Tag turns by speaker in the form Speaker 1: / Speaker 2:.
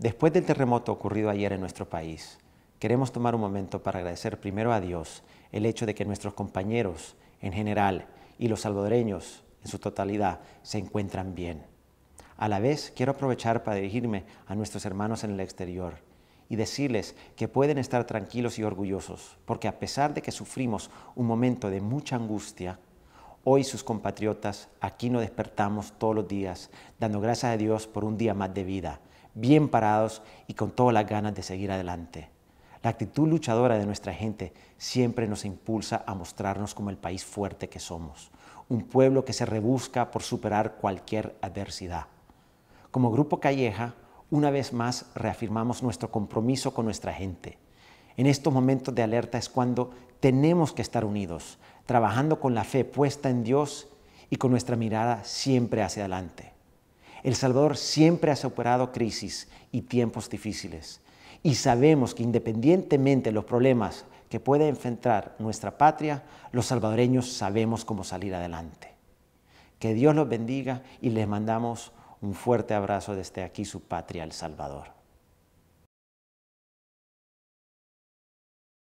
Speaker 1: Después del terremoto ocurrido ayer en nuestro país, queremos tomar un momento para agradecer primero a Dios el hecho de que nuestros compañeros en general y los salvadoreños en su totalidad se encuentran bien. A la vez, quiero aprovechar para dirigirme a nuestros hermanos en el exterior y decirles que pueden estar tranquilos y orgullosos, porque a pesar de que sufrimos un momento de mucha angustia, hoy sus compatriotas aquí nos despertamos todos los días, dando gracias a Dios por un día más de vida bien parados y con todas las ganas de seguir adelante. La actitud luchadora de nuestra gente siempre nos impulsa a mostrarnos como el país fuerte que somos, un pueblo que se rebusca por superar cualquier adversidad. Como Grupo Calleja, una vez más reafirmamos nuestro compromiso con nuestra gente. En estos momentos de alerta es cuando tenemos que estar unidos, trabajando con la fe puesta en Dios y con nuestra mirada siempre hacia adelante. El Salvador siempre ha superado crisis y tiempos difíciles. Y sabemos que independientemente de los problemas que puede enfrentar nuestra patria, los salvadoreños sabemos cómo salir adelante. Que Dios los bendiga y les mandamos un fuerte abrazo desde aquí, su patria, El Salvador.